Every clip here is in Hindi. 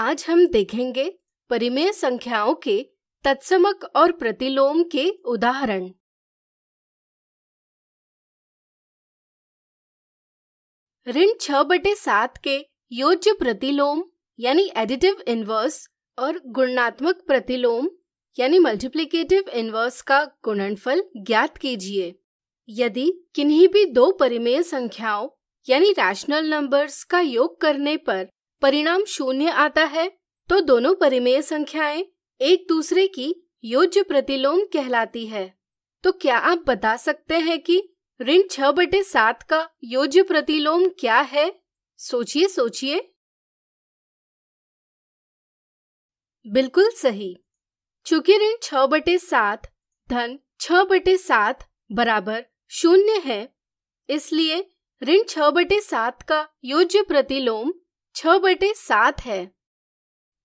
आज हम देखेंगे परिमेय संख्याओं के तत्समक और प्रतिलोम के उदाहरण ऋण छह बटे सात के योज्य प्रतिलोम यानी एडिटिव इनवर्स और गुणात्मक प्रतिलोम यानी मल्टीप्लिकेटिव इनवर्स का गुणनफल ज्ञात कीजिए यदि किन्हीं भी दो परिमेय संख्याओं यानी रैशनल नंबर्स का योग करने पर परिणाम शून्य आता है तो दोनों परिमेय संख्याएं एक दूसरे की योज्य प्रतिलोम कहलाती है तो क्या आप बता सकते हैं कि ऋण छह बटे सात का योज्य प्रतिलोम क्या है सोचिए सोचिए बिल्कुल सही चूंकि ऋण छह बटे सात धन छह बटे सात बराबर शून्य है इसलिए ऋण छह बटे सात का योज्य प्रतिलोम छ बटे सात है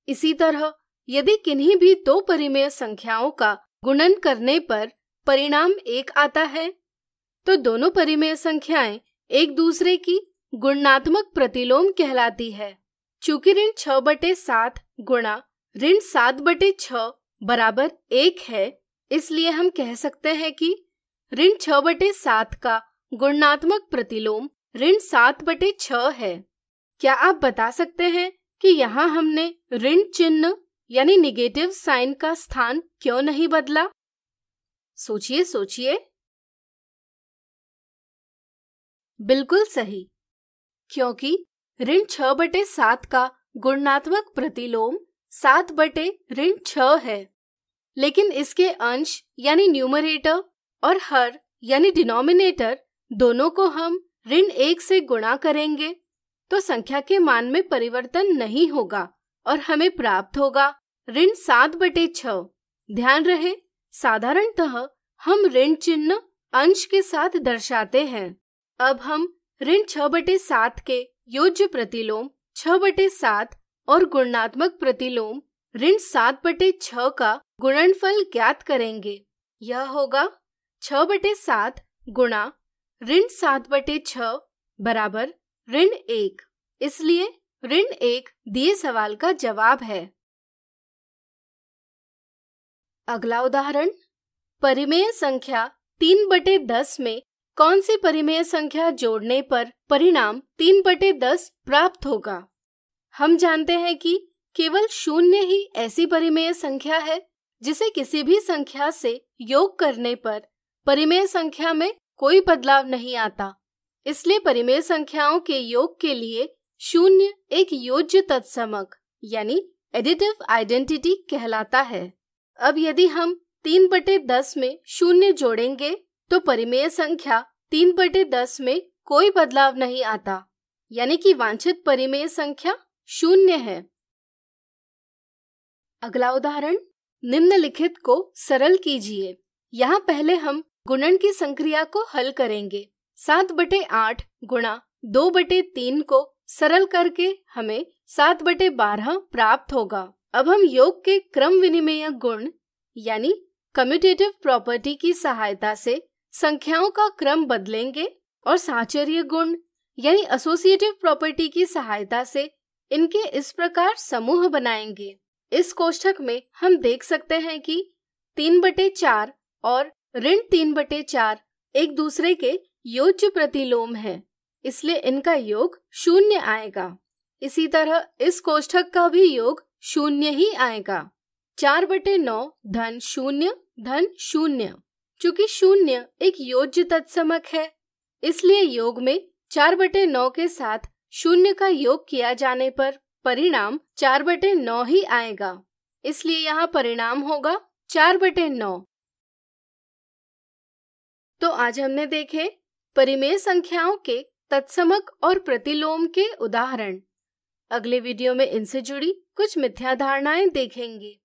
इसी तरह यदि किन्हीं भी दो परिमेय संख्याओं का गुणन करने पर परिणाम एक आता है तो दोनों परिमेय संख्याएं एक दूसरे की गुणात्मक प्रतिलोम कहलाती है चूंकि ऋण छह बटे सात गुणा ऋण सात बटे छ बराबर एक है इसलिए हम कह सकते हैं कि ऋण छ बटे सात का गुणात्मक प्रतिलोम ऋण सात बटे छ है क्या आप बता सकते हैं कि यहाँ हमने ऋण चिन्ह यानी निगेटिव साइन का स्थान क्यों नहीं बदला सोचिए सोचिए बिल्कुल सही क्योंकि ऋण छ बटे सात का गुणात्मक प्रतिलोम सात बटे ऋण छ है लेकिन इसके अंश यानी न्यूमरेटर और हर यानी डिनोमिनेटर दोनों को हम ऋण एक से गुणा करेंगे तो संख्या के मान में परिवर्तन नहीं होगा और हमें प्राप्त होगा ऋण सात बटे छ ध्यान रहे साधारणतः हम ऋण चिन्ह अंश के साथ दर्शाते हैं अब हम ऋण छ बटे सात के योज्य प्रतिलोम छ बटे सात और गुणात्मक प्रतिलोम ऋण सात बटे छ का गुणनफल ज्ञात करेंगे यह होगा छ बटे सात गुणा ऋण सात बटे छ बराबर ऋण एक इसलिए ऋण एक दिए सवाल का जवाब है अगला उदाहरण परिमेय संख्या तीन बटे दस में कौन सी परिमेय संख्या जोड़ने पर परिणाम तीन बटे दस प्राप्त होगा हम जानते हैं कि केवल शून्य ही ऐसी परिमेय संख्या है जिसे किसी भी संख्या से योग करने पर परिमेय संख्या में कोई बदलाव नहीं आता इसलिए परिमेय संख्याओं के योग के लिए शून्य एक योज्य तत्समक यानी एडिटिव आइडेंटिटी कहलाता है अब यदि हम तीन बटे दस में शून्य जोड़ेंगे तो परिमेय संख्या तीन बटे दस में कोई बदलाव नहीं आता यानी कि वांछित परिमेय संख्या शून्य है अगला उदाहरण निम्नलिखित को सरल कीजिए यहाँ पहले हम गुणन की संक्रिया को हल करेंगे सात बटे आठ गुणा दो बटे तीन को सरल करके हमें सात बटे बारह प्राप्त होगा अब हम योग के क्रम विनिमय गुण यानी कम्यूटेटिव प्रॉपर्टी की सहायता से संख्याओं का क्रम बदलेंगे और साचर्य गुण यानी एसोसिएटिव प्रॉपर्टी की सहायता से इनके इस प्रकार समूह बनाएंगे इस कोष्ठक में हम देख सकते हैं कि तीन बटे चार और ऋण तीन बटे चार एक दूसरे के योज्य प्रतिलोम है इसलिए इनका योग शून्य आएगा इसी तरह इस कोष्ठक का भी योग शून्य ही आएगा चार बटे नौ धन शून्य धन शून्य चूंकि शून्य एक योज्य तत्समक है इसलिए योग में चार बटे नौ के साथ शून्य का योग किया जाने पर परिणाम चार बटे नौ ही आएगा इसलिए यहाँ परिणाम होगा चार बटे नौ तो आज हमने देखे परिमेय संख्याओं के तत्समक और प्रतिलोम के उदाहरण अगले वीडियो में इनसे जुड़ी कुछ मिथ्या धारणाएं देखेंगे